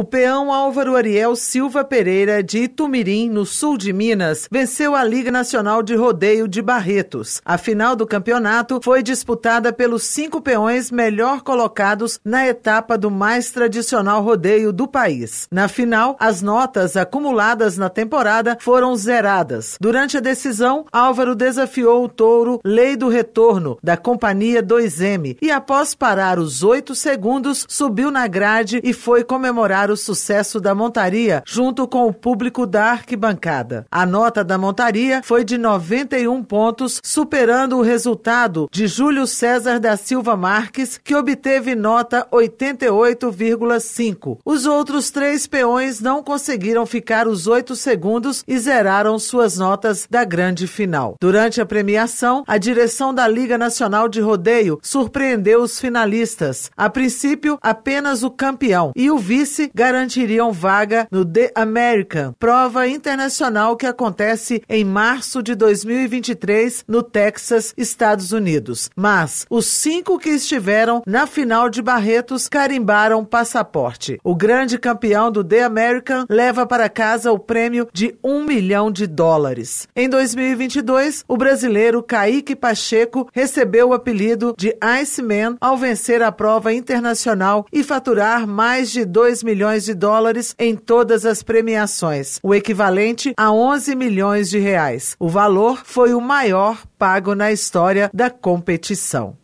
O peão Álvaro Ariel Silva Pereira, de Itumirim, no sul de Minas, venceu a Liga Nacional de Rodeio de Barretos. A final do campeonato foi disputada pelos cinco peões melhor colocados na etapa do mais tradicional rodeio do país. Na final, as notas acumuladas na temporada foram zeradas. Durante a decisão, Álvaro desafiou o touro Lei do Retorno, da Companhia 2M, e após parar os oito segundos, subiu na grade e foi comemorar o sucesso da montaria junto com o público da arquibancada. A nota da montaria foi de 91 pontos, superando o resultado de Júlio César da Silva Marques, que obteve nota 88,5. Os outros três peões não conseguiram ficar os oito segundos e zeraram suas notas da grande final. Durante a premiação, a direção da Liga Nacional de Rodeio surpreendeu os finalistas. A princípio, apenas o campeão e o vice garantiriam vaga no The American, prova internacional que acontece em março de 2023 no Texas, Estados Unidos. Mas os cinco que estiveram na final de Barretos carimbaram passaporte. O grande campeão do The American leva para casa o prêmio de um milhão de dólares. Em 2022, o brasileiro Kaique Pacheco recebeu o apelido de Iceman ao vencer a prova internacional e faturar mais de 2 milhões milhões de dólares em todas as premiações, o equivalente a 11 milhões de reais. O valor foi o maior pago na história da competição.